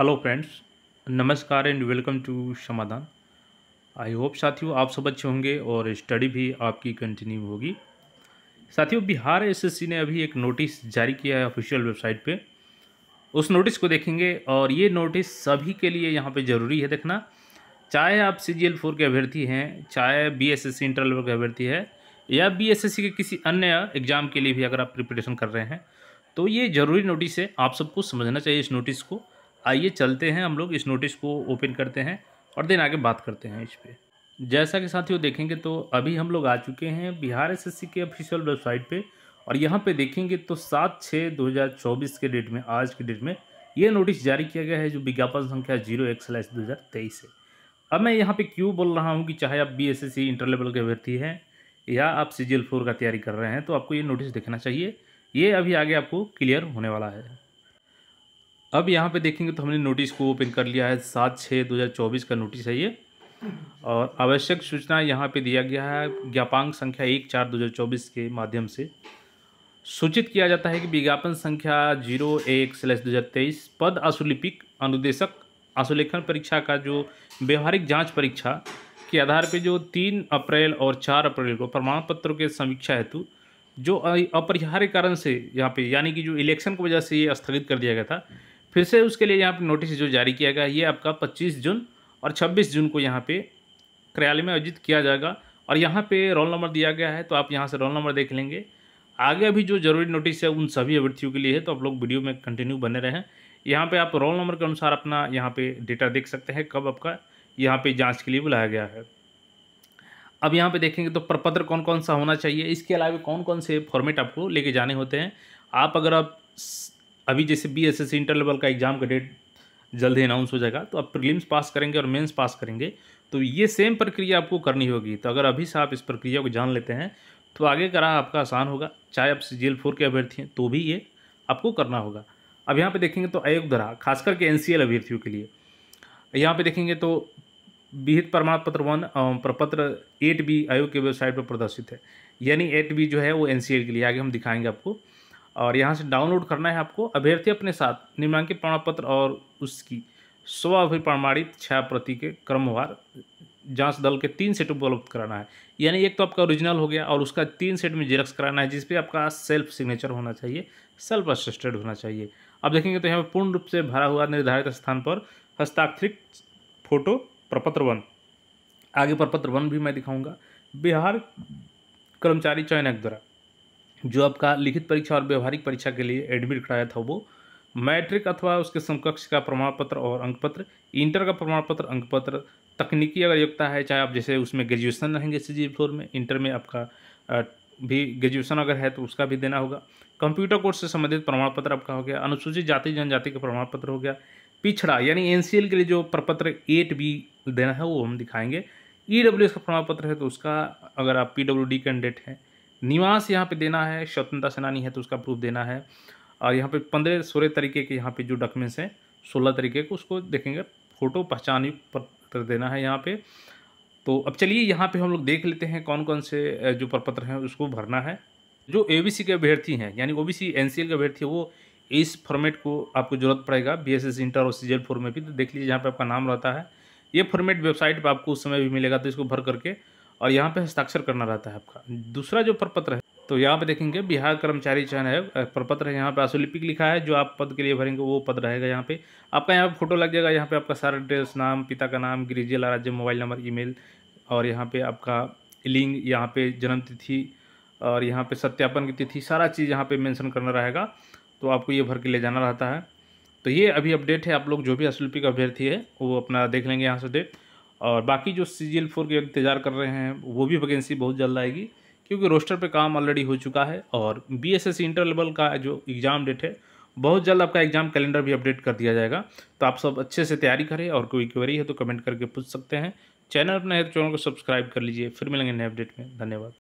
hello friends नमस्कार and welcome to Samadhan I hope साथियों आप सब अच्छे होंगे और स्टडी भी आपकी कंटिन्यू होगी साथियों बिहार एसएससी ने अभी एक नोटिस जारी किया है ऑफिशियल वेबसाइट पे उस नोटिस को देखेंगे और ये नोटिस सभी के लिए यहाँ पे ज़रूरी है देखना चाहे आप सी जी एल फोर के अभ्यर्थी हैं चाहे B S S C level के अभ्यर्थी है या बी एस एस सी के किसी अन्य एग्ज़ाम के लिए भी अगर आप प्रिपरेशन कर रहे हैं तो ये ज़रूरी नोटिस है आप सबको समझना चाहिए इस नोटिस को आइए चलते हैं हम लोग इस नोटिस को ओपन करते हैं और दिन आगे बात करते हैं इस पर जैसा कि साथियों देखेंगे तो अभी हम लोग आ चुके हैं बिहार एसएससी के ऑफिशियल वेबसाइट पे और यहाँ पे देखेंगे तो सात छः दो हज़ार चौबीस के डेट में आज के डेट में ये नोटिस जारी किया गया है जो विज्ञापन संख्या जीरो एक स्लैस दो हज़ार तेईस है अब मैं यहाँ पे क्यों बोल रहा हूँ कि चाहे आप B S S C inter level के अभ्यर्थी हैं या आप सी जी एल फोर का तैयारी कर रहे हैं तो आपको ये नोटिस देखना चाहिए ये अभी आगे आपको क्लियर होने वाला है अब यहाँ पे देखेंगे तो हमने नोटिस को ओपन कर लिया है सात छः दो हज़ार चौबीस का नोटिस है ये और आवश्यक सूचना यहाँ पे दिया गया है ज्ञापांक संख्या एक चार दो हज़ार चौबीस के माध्यम से सूचित किया जाता है कि विज्ञापन संख्या जीरो एक स्लैस दो हज़ार तेईस पद आशुलिपिक अनुदेशक आशुलेखन परीक्षा का जो व्यवहारिक जाँच परीक्षा के आधार पर जो तीन अप्रैल और चार अप्रैल को प्रमाण पत्रों के समीक्षा हेतु जो अपरिहार्य कारण से यहाँ पे यानी कि जो इलेक्शन की वजह से ये स्थगित कर दिया गया था फिर से उसके लिए यहाँ पर नोटिस जो जारी किया गया ये आपका पच्चीस जून और छब्बीस जून को यहाँ पर कार्यालय में आयोजित किया जाएगा और यहाँ पे रोल नंबर दिया गया है तो आप यहाँ से रोल नंबर देख लेंगे आगे अभी जो जरूरी नोटिस है उन सभी अभ्यर्थियों के लिए है तो आप लोग वीडियो में कंटिन्यू बने रहें यहाँ पे आप रोल नंबर के अनुसार अपना यहाँ पे डेटा देख सकते हैं कब आपका यहाँ पे जांच के लिए बुलाया गया है अब यहाँ पे देखेंगे तो प्रपत्र कौन कौन सा होना चाहिए इसके अलावा कौन कौन से फॉर्मेट आपको लेके जाने होते हैं आप अगर आप अभी जैसे B S S inter level का एग्ज़ाम का डेट जल्द ही अनाउंस हो जाएगा तो आप प्रीलिम्स पास करेंगे और मेंस पास करेंगे तो ये सेम प्रक्रिया आपको करनी होगी तो अगर अभी से आप इस प्रक्रिया को जान लेते हैं तो आगे का राह आपका आसान होगा चाहे आप सी जी फोर के अभ्यर्थी हैं तो भी ये आपको करना होगा अब यहाँ पे देखेंगे तो आयोग द्वारा खास करके एन सी एल अभ्यर्थियों के लिए यहाँ पर देखेंगे तो विहित प्रमाण पत्र वन प्रपत्र एट बी आयोग के वेबसाइट पर प्रदर्शित है यानी एट बी जो है वो एन सी एल के लिए आगे हम दिखाएंगे आपको और यहाँ से डाउनलोड करना है आपको अभ्यर्थी अपने साथ निम्नांकित प्रमाण पत्र और उसकी स्वाभि प्रमाणित छाया प्रति के क्रमवार जांच दल के तीन सेट उपलब्ध कराना है यानी एक तो आपका ओरिजिनल हो गया और उसका तीन सेट में जेरक्स कराना है जिसपे आपका सेल्फ सिग्नेचर होना चाहिए सेल्फ असिस्टेड होना चाहिए अब देखेंगे तो यहाँ पर पूर्ण रूप से भरा हुआ निर्धारित स्थान पर हस्ताक्षरित फोटो प्रपत्र वन आगे प्रपत्र वन भी मैं दिखाऊंगा बिहार कर्मचारी चयन द्वारा जो आपका लिखित परीक्षा और व्यवहारिक परीक्षा के लिए एडमिट कराया था वो मैट्रिक अथवा उसके समकक्ष का प्रमाण पत्र और अंक पत्र इंटर का प्रमाण पत्र अंक पत्र तकनीकी अगर योग्यता है चाहे आप जैसे उसमें ग्रेजुएसन रहेंगे सी फ्लोर में इंटर में आपका भी ग्रेजुएसन अगर है तो उसका भी देना होगा कंप्यूटर कोर्स से संबंधित प्रमाण पत्र आपका हो गया अनुसूचित जाति जनजाति का प्रमाण पत्र हो गया पिछड़ा यानी एन के लिए जो प्रपत्र एट बी देना है वो हम दिखाएंगे ई e का प्रमाण पत्र है तो उसका अगर आप पी कैंडिडेट हैं निवास यहाँ पे देना है स्वतंत्रता सेनानी है तो उसका प्रूफ देना है और यहाँ पे पंद्रह सोलह तरीके के यहाँ पे जो डॉक्यूमेंट्स हैं सोलह तरीके को उसको देखेंगे फ़ोटो पहचान पत्र देना है यहाँ पे तो अब चलिए यहाँ पे हम लोग देख लेते हैं कौन कौन से जो प्रपत्र हैं उसको भरना है जो ए के अभ्यर्थी हैं यानी ओ बी सी के अभ्यर्थी है वो इस फॉर्मेट को आपको जरूरत पड़ेगा बी एस एस इंटर और सी जेल में भी तो देख लीजिए यहाँ पर आपका नाम रहता है ये फॉर्मेट वेबसाइट पर आपको उस समय भी मिलेगा तो इसको भर करके और यहाँ पे हस्ताक्षर करना रहता है आपका दूसरा जो प्रपत्र है तो यहाँ पे देखेंगे बिहार कर्मचारी चयन है प्रपत्र है यहाँ पे आशुलिपिक लिखा है जो आप पद के लिए भरेंगे वो पद रहेगा यहाँ पे आपका यहाँ पे फोटो लग जाएगा यहाँ पे आपका सारा एड्रेस नाम पिता का नाम गृह जिला राज्य मोबाइल नंबर ईमेल और यहाँ पे आपका लिंग यहाँ पे जन्म तिथि और यहाँ पे सत्यापन की तिथि सारा चीज़ यहाँ पे मेंशन करना रहेगा तो आपको ये भर के ले जाना रहता है तो ये अभी अपडेट है आप लोग जो भी असलपी का अभ्यर्थी है वो अपना देख लेंगे यहाँ से डेट और बाकी जो सी जी फोर के इंतज़ार कर रहे हैं वो भी वैकेंसी बहुत जल्द आएगी क्योंकि रोस्टर पे काम ऑलरेडी हो चुका है और B S S inter level का जो एग्ज़ाम डेट है बहुत जल्द आपका एग्ज़ाम कैलेंडर भी अपडेट कर दिया जाएगा तो आप सब अच्छे से तैयारी करें और कोई क्वेरी है तो कमेंट करके पूछ सकते हैं चैनल अपना है तो चैनल को सब्सक्राइब कर लीजिए फिर मिलेंगे नए अपडेट में धन्यवाद